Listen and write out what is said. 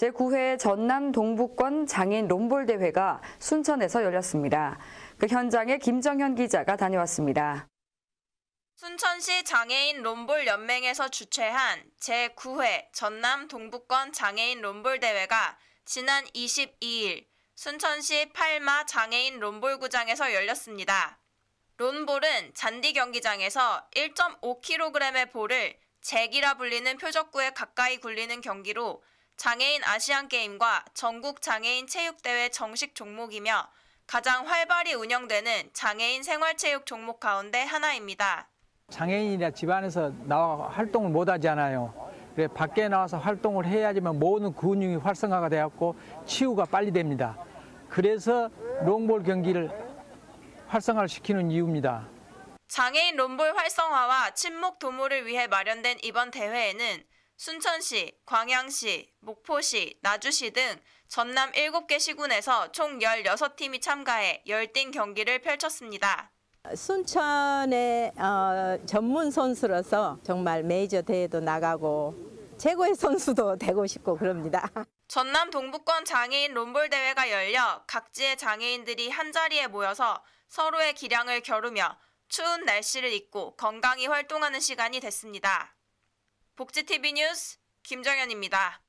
제9회 전남 동북권 장애인 롬볼 대회가 순천에서 열렸습니다. 그 현장에 김정현 기자가 다녀왔습니다. 순천시 장애인 롬볼 연맹에서 주최한 제9회 전남 동북권 장애인 롬볼 대회가 지난 22일 순천시 팔마 장애인 롬볼구장에서 열렸습니다. 롬볼은 잔디 경기장에서 1.5kg의 볼을 잭이라 불리는 표적구에 가까이 굴리는 경기로 장애인 아시안게임과 전국 장애인 체육대회 정식 종목이며 가장 활발히 운영되는 장애인 생활체육 종목 가운데 하나입니다. 장애인이라 집안에서 나와 활동을 못 하잖아요. 그래 밖에 나와서 활동을 해야지만 모든 근육이 활성화가 되었고 치유가 빨리 됩니다. 그래서 롱볼 경기를 활성화를 시키는 이유입니다. 장애인 롱볼 활성화와 친목 도모를 위해 마련된 이번 대회에는 순천시, 광양시, 목포시, 나주시 등 전남 7개 시군에서 총 16팀이 참가해 열띤 경기를 펼쳤습니다. 순천의 어, 전문 선수로서 정말 메이저 대회도 나가고 최고의 선수도 되고 싶고 그럽니다. 전남 동부권 장애인 롬볼 대회가 열려 각지의 장애인들이 한자리에 모여서 서로의 기량을 겨루며 추운 날씨를 잊고 건강히 활동하는 시간이 됐습니다. 복지TV 뉴스 김정현입니다.